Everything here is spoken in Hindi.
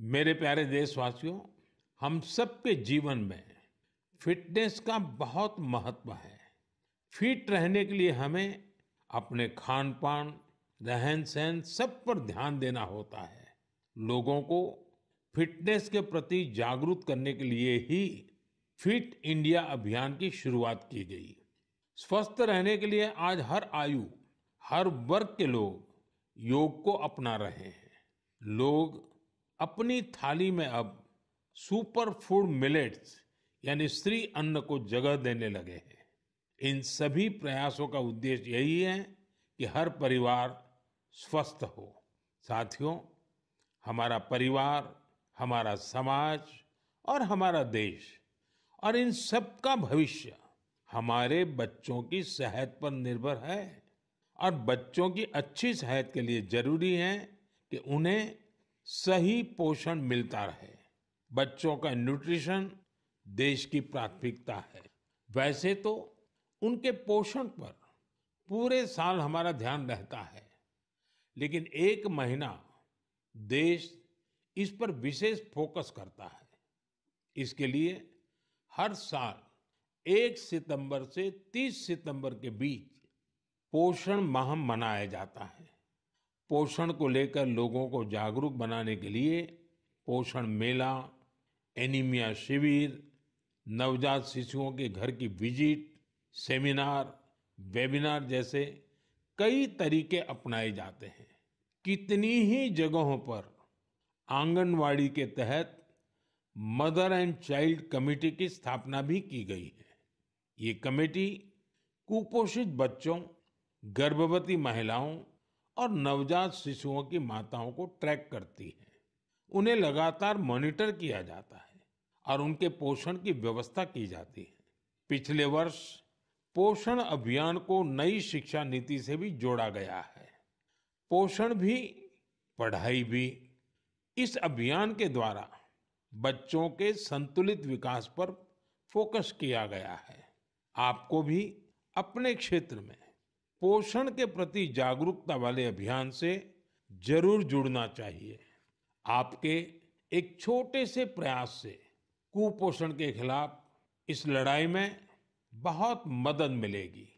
मेरे प्यारे देशवासियों हम सबके जीवन में फिटनेस का बहुत महत्व है फिट रहने के लिए हमें अपने खान पान रहन सहन सब पर ध्यान देना होता है लोगों को फिटनेस के प्रति जागरूक करने के लिए ही फिट इंडिया अभियान की शुरुआत की गई स्वस्थ रहने के लिए आज हर आयु हर वर्ग के लोग योग को अपना रहे हैं लोग अपनी थाली में अब सुपर फूड मिलेट्स यानी स्त्री अन्न को जगह देने लगे हैं इन सभी प्रयासों का उद्देश्य यही है कि हर परिवार स्वस्थ हो साथियों हमारा परिवार हमारा समाज और हमारा देश और इन सब का भविष्य हमारे बच्चों की सेहत पर निर्भर है और बच्चों की अच्छी सेहत के लिए जरूरी है कि उन्हें सही पोषण मिलता रहे बच्चों का न्यूट्रिशन देश की प्राथमिकता है वैसे तो उनके पोषण पर पूरे साल हमारा ध्यान रहता है लेकिन एक महीना देश इस पर विशेष फोकस करता है इसके लिए हर साल एक सितंबर से तीस सितंबर के बीच पोषण माह मनाया जाता है पोषण को लेकर लोगों को जागरूक बनाने के लिए पोषण मेला एनीमिया शिविर नवजात शिशुओं के घर की विजिट सेमिनार वेबिनार जैसे कई तरीके अपनाए जाते हैं कितनी ही जगहों पर आंगनवाड़ी के तहत मदर एंड चाइल्ड कमेटी की स्थापना भी की गई है ये कमेटी कुपोषित बच्चों गर्भवती महिलाओं और नवजात शिशुओं की माताओं को ट्रैक करती है उन्हें लगातार मॉनिटर किया जाता है और उनके पोषण की व्यवस्था की जाती है पिछले वर्ष पोषण अभियान को नई शिक्षा नीति से भी जोड़ा गया है पोषण भी पढ़ाई भी इस अभियान के द्वारा बच्चों के संतुलित विकास पर फोकस किया गया है आपको भी अपने क्षेत्र में पोषण के प्रति जागरूकता वाले अभियान से जरूर जुड़ना चाहिए आपके एक छोटे से प्रयास से कुपोषण के खिलाफ इस लड़ाई में बहुत मदद मिलेगी